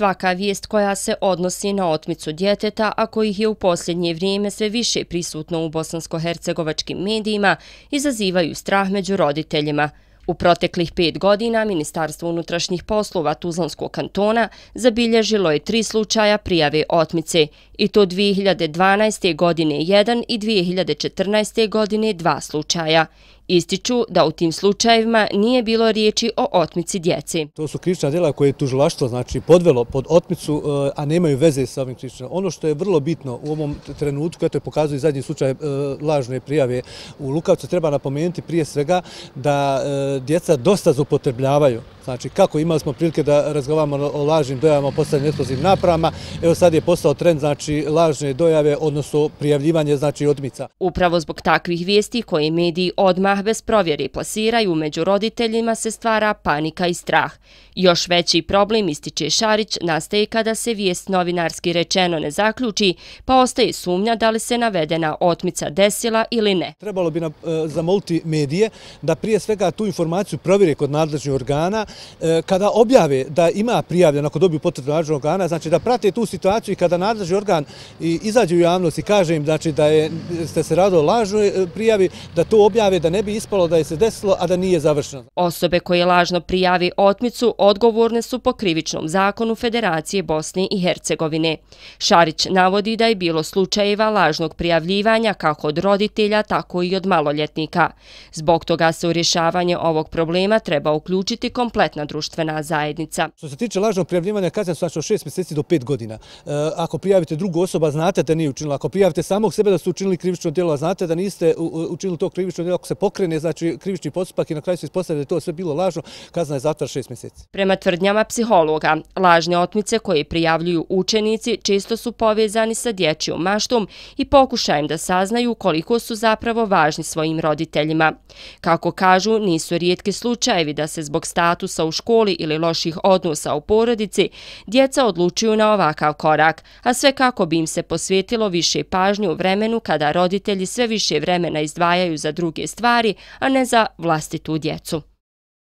Svaka vijest koja se odnosi na otmicu djeteta, a kojih je u posljednje vrijeme sve više prisutno u bosansko-hercegovačkim medijima, izazivaju strah među roditeljima. U proteklih pet godina Ministarstvo unutrašnjih poslova Tuzlanskog kantona zabilježilo je tri slučaja prijave otmice, i to 2012. godine jedan i 2014. godine dva slučaja. Ističu da u tim slučajevima nije bilo riječi o otmici djeci. To su krivična djela koje je tužilaštvo znači, podvelo pod otmicu, e, a nemaju veze sa ovim krivičnom. Ono što je vrlo bitno u ovom trenutku, koje je pokazao i zadnji slučaj e, lažne prijave u Lukavcu, treba napomenuti prije svega da e, djeca dosta zupotrebljavaju Znači, kako imali smo prilike da razgovamo o lažnim dojavama o postavljanju eksplozivnim napravama, evo sad je postao trend, znači, lažne dojave, odnosno prijavljivanje, znači, odmica. Upravo zbog takvih vijesti koje mediji odmah bez provjeri plasiraju, među roditeljima se stvara panika i strah. Još veći problem, ističe Šarić, nastaje kada se vijest novinarski rečeno ne zaključi, pa ostaje sumnja da li se navedena otmica desila ili ne. Trebalo bi e, zamoliti medije da prije svega tu informaciju provjeri kod nadležnjih organa, E, kada objave da ima prijavljeno ako dobiju potrebno nadležnog organa, znači da prate tu situaciju i kada nadležni organ izađe u javnost i kaže im znači da ste se radili lažnoj e, prijavi, da to objave da ne bi ispalo da je se desilo, a da nije završeno. Osobe koje lažno prijavi otmicu odgovorne su po krivičnom zakonu Federacije Bosne i Hercegovine. Šarić navodi da je bilo slučajeva lažnog prijavljivanja kako od roditelja, tako i od maloljetnika. Zbog toga se u rješavanje ovog problema treba uključiti komplet kompletna društvena zajednica. Što se tiče lažnog prijavljivanja, kazna su znači od šest mjeseci do pet godina. E, ako prijavite drugu osoba, znate da nije učinila. Ako prijavite samog sebe da ste učinili krivično djelo, znate da niste učinili to krivično djelo. Ako se pokrene, znači krivični postupak i na kraju se ispostavlja da je to sve bilo lažno, kazna je zatvar šest mjeseci. Prema tvrdnjama psihologa, lažne otmice koje prijavljuju učenici često su povezani sa dječjom maštom i pokušajem da saznaju koliko su zapravo važni svojim roditeljima. Kako kažu, nisu rijetki slučajevi da se zbog statusa statusa u školi ili loših odnosa u porodici, djeca odlučuju na ovakav korak, a sve kako bi im se posvetilo više pažnje u vremenu kada roditelji sve više vremena izdvajaju za druge stvari, a ne za vlastitu djecu.